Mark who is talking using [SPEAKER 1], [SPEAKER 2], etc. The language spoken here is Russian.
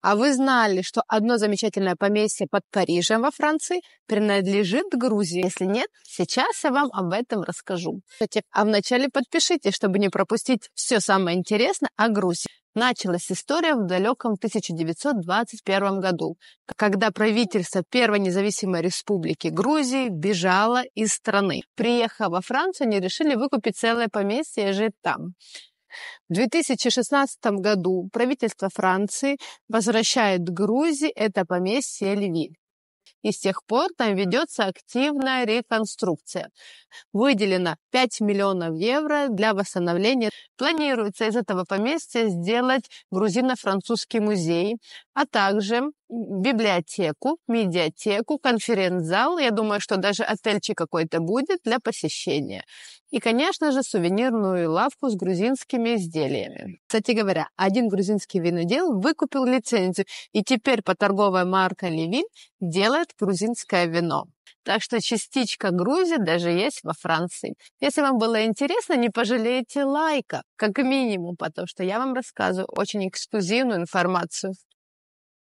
[SPEAKER 1] А вы знали, что одно замечательное поместье под Парижем во Франции принадлежит Грузии? Если нет, сейчас я вам об этом расскажу. Кстати, А вначале подпишите, чтобы не пропустить все самое интересное о Грузии. Началась история в далеком 1921 году, когда правительство Первой независимой республики Грузии бежало из страны. Приехав во Францию, они решили выкупить целое поместье и жить там. В 2016 году правительство Франции возвращает Грузии это поместье Львиль и с тех пор там ведется активная реконструкция. Выделено 5 миллионов евро для восстановления. Планируется из этого поместья сделать грузино-французский музей, а также библиотеку, медиатеку, конференц-зал. Я думаю, что даже отельчик какой-то будет для посещения. И, конечно же, сувенирную лавку с грузинскими изделиями. Кстати говоря, один грузинский винодел выкупил лицензию и теперь по торговой марке «Левин» делает пьет грузинское вино. Так что частичка Грузии даже есть во Франции. Если вам было интересно, не пожалеете лайка, как минимум, потому что я вам рассказываю очень эксклюзивную информацию.